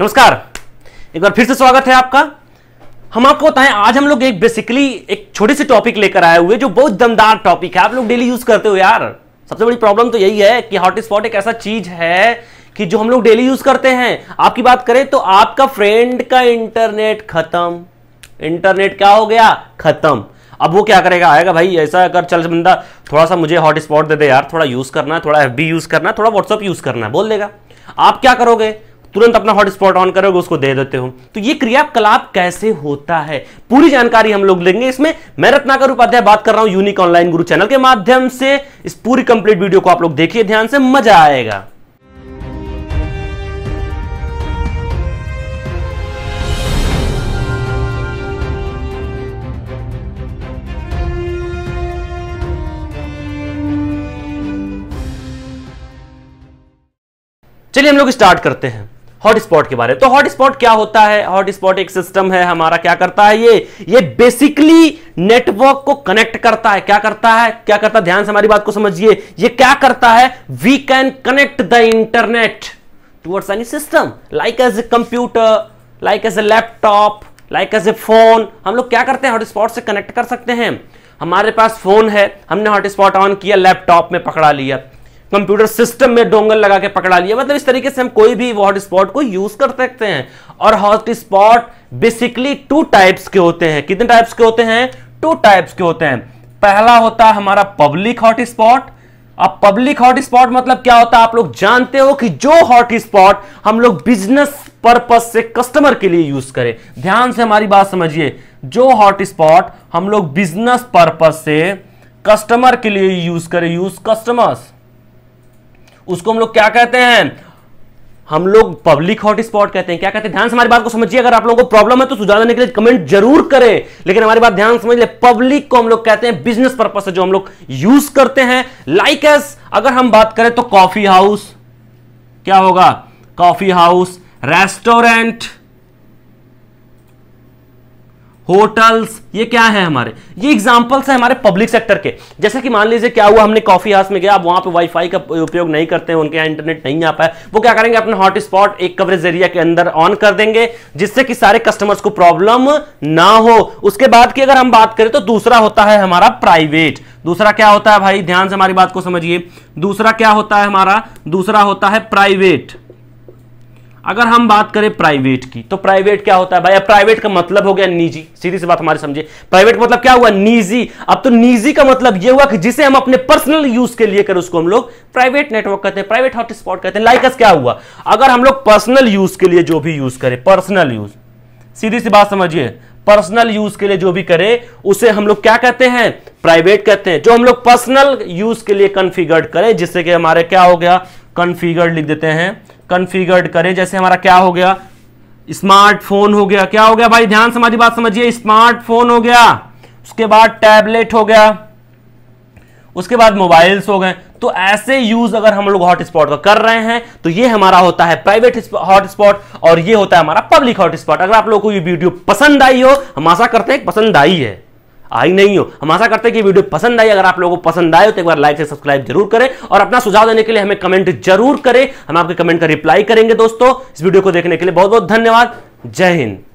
नमस्कार एक बार फिर से स्वागत है आपका हम आपको बताएं आज हम लोग एक बेसिकली एक छोटे से टॉपिक लेकर आए हुए जो बहुत दमदार टॉपिक है आप लोग डेली यूज करते हो यार सबसे बड़ी प्रॉब्लम तो यही है कि हॉटस्पॉट एक ऐसा चीज है कि जो हम लोग डेली यूज करते हैं आपकी बात करें तो आपका फ्रेंड का इंटरनेट खत्म इंटरनेट क्या हो गया खत्म अब वो क्या करेगा आएगा भाई ऐसा अगर चल बंदा थोड़ा सा मुझे हॉटस्पॉट दे दे यार थोड़ा यूज करना है थोड़ा एफ यूज करना है थोड़ा व्हाट्सअप यूज करना है बोल देगा आप क्या करोगे तुरंत अपना हॉटस्पॉट ऑन करोगे उसको दे देते हो तो ये क्रियाकलाप कैसे होता है पूरी जानकारी हम लोग लेंगे इसमें मैं रत्नाकर उपाध्याय बात कर रहा हूं यूनिक ऑनलाइन गुरु चैनल के माध्यम से इस पूरी कंप्लीट वीडियो को आप लोग देखिए ध्यान से मजा आएगा चलिए हम लोग स्टार्ट करते हैं हॉटस्पॉट के बारे में तो हॉटस्पॉट क्या होता है हॉटस्पॉट एक सिस्टम है हमारा क्या करता है ये ये बेसिकली नेटवर्क को कनेक्ट करता है क्या करता है क्या करता है ध्यान से हमारी बात को समझिए ये क्या करता है we can connect the internet towards any system like as a computer like as a laptop like as a phone हम लोग क्या करते हैं हॉटस्पॉट से कनेक्ट कर सकते हैं हमारे पास फोन है हमने हॉटस्पॉट ऑन किया लैपटॉप में पकड़ा लिया कंप्यूटर सिस्टम में डोंगल लगा के पकड़ा लिया मतलब इस तरीके से हम कोई भी हॉटस्पॉट को यूज कर सकते हैं और हॉटस्पॉट बेसिकली टू टाइप्स के होते हैं कितने टाइप्स के होते हैं टू टाइप्स के होते हैं पहला होता है हमारा पब्लिक हॉटस्पॉट अब पब्लिक हॉटस्पॉट मतलब क्या होता है आप लोग जानते हो कि जो हॉटस्पॉट हम लोग बिजनेस पर्पज से कस्टमर के लिए यूज करें ध्यान से हमारी बात समझिए जो हॉटस्पॉट हम लोग बिजनेस पर्पज से कस्टमर के लिए यूज करें यूज कस्टमर्स उसको हम लोग क्या कहते हैं हम लोग पब्लिक हॉटस्पॉट कहते हैं क्या कहते हैं ध्यान से हमारी बात को समझिए अगर आप लोगों को प्रॉब्लम है तो सुझाव देने के लिए कमेंट जरूर करें लेकिन हमारी बात ध्यान समझ ले पब्लिक को हम लोग कहते हैं बिजनेस पर्पज से जो हम लोग यूज करते हैं लाइक like एस अगर हम बात करें तो कॉफी हाउस क्या होगा कॉफी हाउस रेस्टोरेंट होटल्स ये क्या है हमारे ये एग्जाम्पल्स है हमारे पब्लिक सेक्टर के जैसे कि मान लीजिए क्या हुआ हमने कॉफी हाउस में गया आप वहां पे वाईफाई का उपयोग नहीं करते हैं उनके यहाँ इंटरनेट नहीं आ पाया वो क्या करेंगे अपने हॉटस्पॉट एक कवरेज एरिया के अंदर ऑन कर देंगे जिससे कि सारे कस्टमर्स को प्रॉब्लम ना हो उसके बाद की अगर हम बात करें तो दूसरा होता है हमारा प्राइवेट दूसरा क्या होता है भाई ध्यान से हमारी बात को समझिए दूसरा क्या होता है हमारा दूसरा होता है प्राइवेट अगर हम बात करें प्राइवेट की तो प्राइवेट क्या होता है भाई प्राइवेट का मतलब हो गया निजी सीधी सी बात हमारे समझे प्राइवेट मतलब क्या हुआ निजी अब तो निजी का मतलब यह हुआ कि जिसे हम अपने पर्सनल यूज के लिए करें उसको हम लोग प्राइवेट नेटवर्क कहते हैं प्राइवेट हॉटस्पॉट कहते हैं लाइकस क्या हुआ अगर हम लोग पर्सनल यूज के लिए जो भी यूज करें पर्सनल यूज सीधी सी बात समझिए पर्सनल यूज के लिए जो भी करे उसे हम लोग क्या कहते हैं प्राइवेट कहते हैं जो हम लोग पर्सनल यूज के लिए कन्फिगर्ड करें जिससे कि हमारे क्या हो गया कन्फिगर्ड लिख देते हैं कन्फिगर्ड करें जैसे हमारा क्या हो गया स्मार्टफोन हो गया क्या हो गया भाई ध्यान से हमारी बात समझिए स्मार्टफोन हो गया उसके बाद टैबलेट हो गया उसके बाद मोबाइल्स हो गए तो ऐसे यूज अगर हम लोग हॉटस्पॉट का कर रहे हैं तो ये हमारा होता है प्राइवेट हॉटस्पॉट और ये होता है हमारा पब्लिक हॉटस्पॉट अगर आप लोगों को ये वीडियो पसंद आई हो हम आशा करते हैं पसंद आई है आई नहीं हो हम आशा करते हैं कि वीडियो पसंद आई अगर आप लोगों को पसंद आए तो एक बार लाइक से सब्सक्राइब जरूर करें और अपना सुझाव देने के लिए हमें कमेंट जरूर करें हम आपके कमेंट का रिप्लाई करेंगे दोस्तों इस वीडियो को देखने के लिए बहुत बहुत धन्यवाद जय हिंद